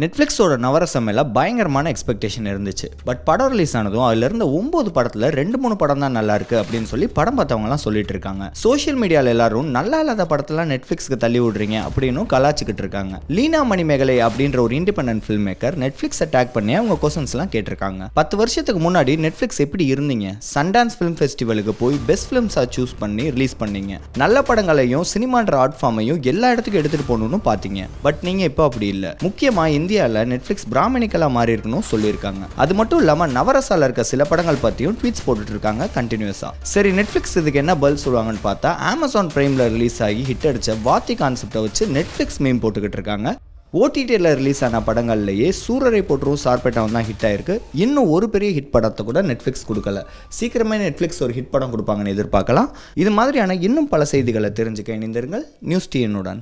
நெட்ஃப்ளிக்ஸோட நவரசம் பயங்கரமான எக்ஸ்பெக்டேஷன் இருந்துச்சு பட் படம் ரிலீஸ் ஆனதும் அதுல இருந்த ஒன்பது படத்தில் ரெண்டு மூணு படம் தான் நல்லா இருக்கு அப்படின்னு சொல்லி படம் பார்த்தவங்கலாம் சொல்லிட்டு இருக்காங்க சோஷியல் மீடியாவில் எல்லாரும் நல்லா இல்லாத படத்தெல்லாம் நெட்ஃப்ளிக்ஸ்க்கு தள்ளி விடுறீங்க அப்படின்னு கலாச்சிக்கிட்டு இருக்காங்க லீனா மணிமேகலை அப்படின்ற ஒரு independent film maker Netflix attack பண்ணி அவங்க கொஸ்டின்ஸ்லாம் கேட்டிருக்காங்க பத்து வருஷத்துக்கு முன்னாடி நெட்ஃப்ளிக்ஸ் எப்படி இருந்தீங்க சண்டான்ஸ் ஃபிலிம் ஃபெஸ்டிவலுக்கு போய் பெஸ்ட் ஃபிலிம்ஸாக சூஸ் பண்ணி ரிலீஸ் பண்ணீங்க நல்ல படங்களையும் சினிமான்ற ஆர்ட் ஃபார்மையும் எல்லா இடத்துக்கும் எடுத்துகிட்டு போகணும்னு பார்த்தீங்க பட் நீங்கள் இப்போ அப்படி இல்லை முக்கியமாக இந்தியாவில் நெட்ஃப்ளிக்ஸ் பிராமணிக்கலாக மாறி இருக்கணும் சொல்லியிருக்காங்க அது மட்டும் இல்லாமல் நவரசால இருக்க சில படங்கள் பற்றியும் ட்வீட்ஸ் போட்டுட்டு இருக்காங்க கண்டினியூஸாக சரி நெட்ஃப்ளிக்ஸ் இதுக்கு என்ன பதில் சொல்லுவாங்கன்னு பார்த்தா அமேசான் பிரைமில் ரிலீஸ் ஆகி ஹிட் அடித்த வாத்தி கான்செப்டை வச்சு நெட்ஃப்ளிக்ஸ் மீம் போட்டுக்கிட்டு இருக்காங்க ஓடிடியில் ரிலீஸ் ஆன படங்கள்லேயே சூரரை போட்டுரும் சார்பேட்டாவும் தான் ஹிட் ஆயிருக்கு இன்னும் ஒரு பெரிய ஹிட் படத்தை கூட நெட்ஃப்ளிக்ஸ் கொடுக்கல சீக்கிரமே நெட்ஃப்ளிக்ஸ் ஒரு ஹிட் படம் கொடுப்பாங்கன்னு எதிர்பார்க்கலாம் இது மாதிரியான இன்னும் பல செய்திகளை தெரிஞ்சுக்க இணைந்திருங்கள் நியூஸ் டிஎன்னுடன்